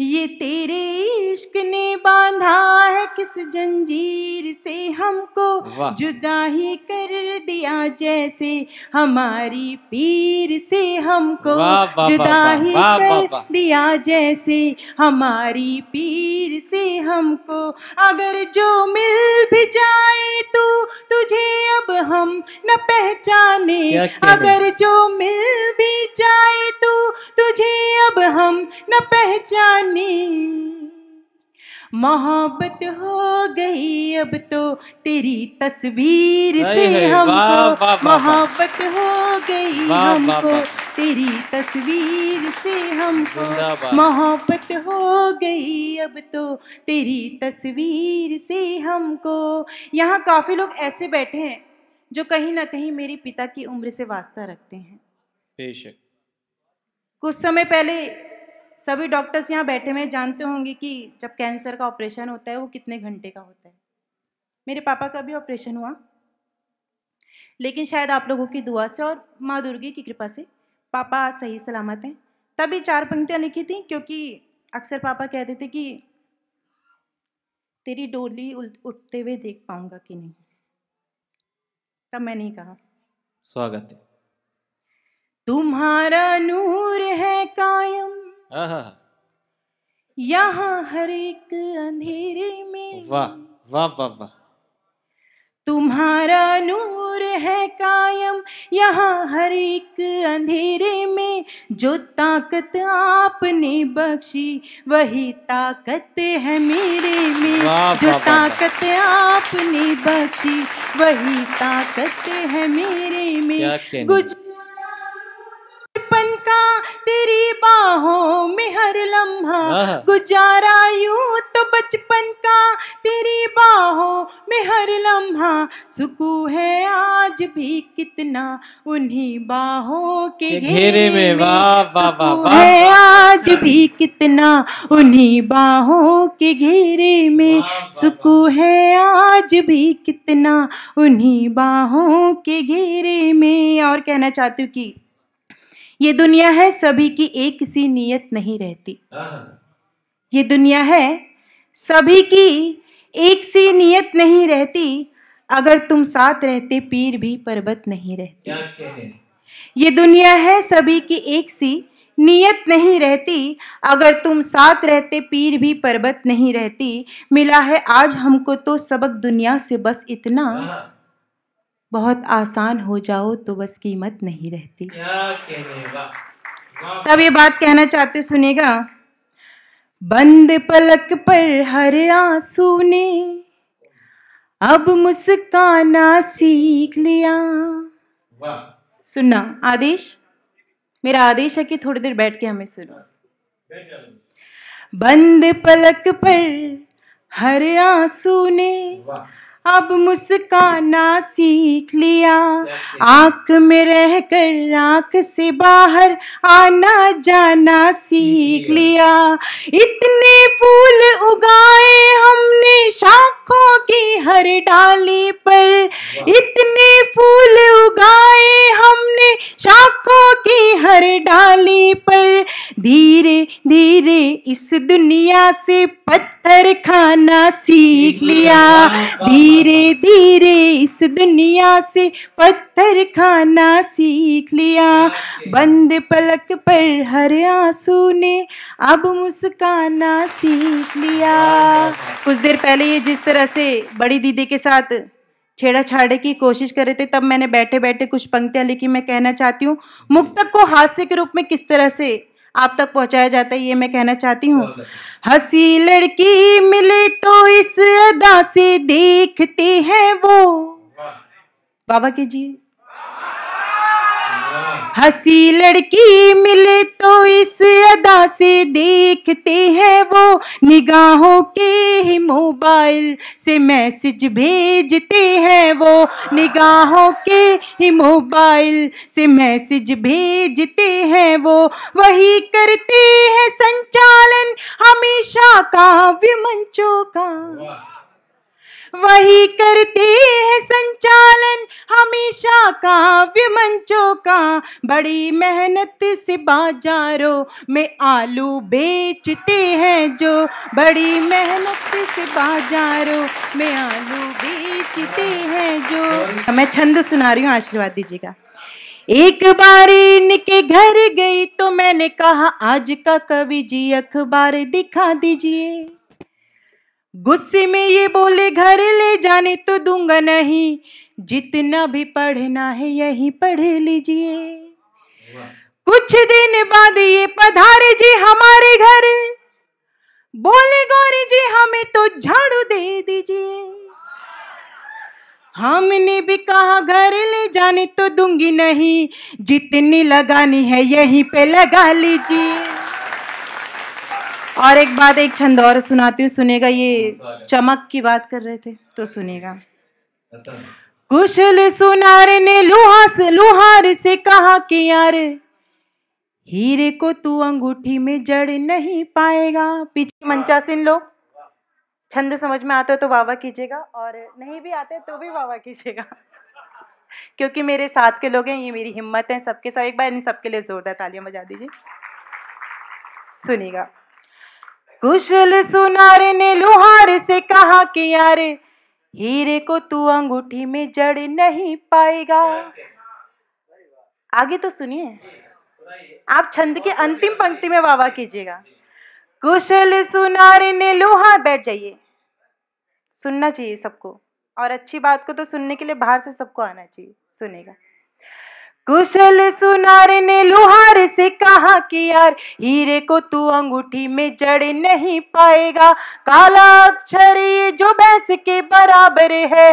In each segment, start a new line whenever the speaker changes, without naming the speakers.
ये तेरे इश्क ने बांधा है किस जंजीर से हमको जुदा ही कर दिया जैसे हमारी पीर से हमको जुदा ही कर दिया जैसे हमारी पीर से हमको अगर जो मिल भी जाए तो तुझे अब हम न पहचाने अगर जो मिल भी जाए तो तुझे तब हम न पहचाने मोहब्बत हो गई अब तो तेरी तस्वीर से हमको मोहब्बत हो गई हमको तेरी तस्वीर से हमको मोहब्बत हो गई अब तो तेरी तस्वीर से हमको यहाँ काफ़ी लोग ऐसे बैठे हैं जो कहीं ना कहीं मेरे पिता की उम्र से वास्ता रखते हैं बेशक कुछ समय पहले सभी डॉक्टर्स यहाँ बैठे हुए जानते होंगे कि जब कैंसर का ऑपरेशन होता है वो कितने घंटे का होता है मेरे पापा का भी ऑपरेशन हुआ लेकिन शायद आप लोगों की दुआ से और माँ दुर्गी की कृपा से पापा सही सलामत हैं तभी चार पंक्तियाँ लिखी थी क्योंकि अक्सर पापा कहते थे कि तेरी डोली उठते हुए देख पाऊंगा कि नहीं तब मैंने कहा स्वागत है तुम्हारा नूर है कायम यहाँ हर एक अंधेरे में वाह वाह वाह वाह तुम्हारा नूर है कायम यहाँ हर एक अंधेरे में जो ताकत आपने बख्शी वही ताकत है मेरे में जो ताकत आपने बख्शी वही ताकत है मेरे में कुछ तेरी बाहों में हर लम्हा गुजारा यू तो बचपन का तेरी बाहों में हर लम्हा सुकू है आज भी कितना उन्हीं बाहों के घेरे में वाह है आज भी कितना उन्हीं बाहों के घेरे में सुकू है आज भी कितना उन्हीं बाहों के घेरे में और कहना चाहती हूँ कि ये दुनिया है सभी की एक सी नीयत नहीं रहती ये दुनिया है सभी की एक सी नीयत नहीं रहती अगर तुम साथ रहते पीर भी पर्वत नहीं रहती ये दुनिया है सभी की एक सी नीयत नहीं रहती अगर तुम साथ रहते पीर भी पर्वत नहीं रहती मिला है आज हमको तो सबक दुनिया से बस इतना हाँ। बहुत आसान हो जाओ तो बस कीमत नहीं रहती तब ये बात कहना चाहते सुनेगा बंद पलक पर हर आंसू ने अब मुस्काना सीख लिया सुनना आदेश मेरा आदेश है कि थोड़ी देर बैठ के हमें सुनो बंद पलक पर हर आंसू ने अब मुस्काना सीख लिया आँख में रह कर आंख से बाहर आना जाना सीख लिया इतने फूल उगाए हमने शाखों की हर डाली पर इतने फूल उगाए हमने शाखों की हर डाली पर धीरे धीरे इस दुनिया से पत पत्थर खाना सीख लिया धीरे धीरे इस दुनिया से पत्थर खाना सीख लिया बंद पलक पर हर आंसू ने अब मुस्काना सीख लिया कुछ देर पहले ये जिस तरह से बड़ी दीदी के साथ छेड़ा छाड़े की कोशिश कर रहे थे तब मैंने बैठे बैठे कुछ पंक्तियां लिखी मैं कहना चाहती हूँ मुक्तक को हास्य के रूप में किस तरह से आप तक पहुंचाया जाता है ये मैं कहना चाहती हूँ अच्छा। हसी लड़की मिले तो इस अदा से देखती है वो बाबा के जी हंसी लड़की मिले तो इस अदा से देखते हैं वो निगाहों के ही मोबाइल से मैसेज भेजते हैं वो निगाहों के ही मोबाइल से मैसेज भेजते हैं वो वही करते हैं संचालन हमेशा का मंचों का वही करते हैं संचालन हमेशा काव्य मंचों का बड़ी मेहनत से बाजारों में आलू बेचते हैं जो बड़ी मेहनत से बाजारों में आलू बेचते हैं जो मैं छंद सुना रही हूँ आशीर्वाद दीजिएगा एक बार इनके घर गई तो मैंने कहा आज का कवि जी अखबार दिखा दीजिए गुस्से में ये बोले घर ले जाने तो दूंगा नहीं जितना भी पढ़ना है यही पढ़ लीजिए कुछ दिन बाद ये पधारे जी हमारे घर बोले गौरी जी हमें तो झाड़ू दे दीजिए हमने भी कहा घर ले जाने तो दूंगी नहीं जितनी लगानी है यहीं पे लगा लीजिए और एक बात एक छंद और सुनाती हूँ सुनेगा ये चमक की बात कर रहे थे तो सुनेगा कुशल सुनार ने से लुहार से कहा कि यार हीरे को तू अंगूठी में जड़ नहीं पाएगा पीछे मंचासीन लोग छंद समझ में आते हो तो वावा कीजिएगा और नहीं भी आते तो भी वावा कीजिएगा क्योंकि मेरे साथ के लोग हैं ये मेरी हिम्मत है सबके साथ एक बार इन सबके लिए जोरदार तालियां बजा दीजिए सुनेगा कुशल सुनारे ने लुहार से कहा कि यारे हीरे को तू अंगूठी में जड़ नहीं पाएगा आगे तो सुनिए आप छंद के अंतिम पंक्ति में वावा कीजिएगा कुशल सुनार ने लोहा बैठ जाइए सुनना चाहिए सबको और अच्छी बात को तो सुनने के लिए बाहर से सबको आना चाहिए सुनेगा कुशल सुनार ने लुहार से कहा कि यार हीरे को तू अंगूठी में जड़ नहीं पाएगा काला अक्षर ये जो बैंस के बराबर है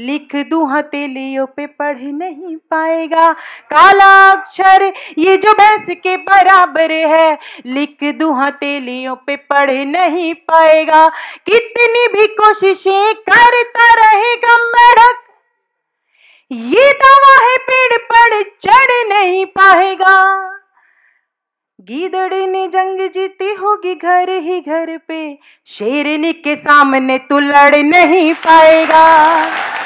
लिख दू हथेलियों पे पढ़ नहीं पाएगा काला अक्षर ये जो भैंस के बराबर है लिख दू हथेलियों पे पढ़ नहीं पाएगा कितनी भी कोशिशें करता रहेगा मेढक ये दावा है पेड़ पर चढ़ नहीं पाएगा गीदड़ ने जंग जीती होगी घर ही घर पे शेरनी के सामने तू लड़ नहीं पाएगा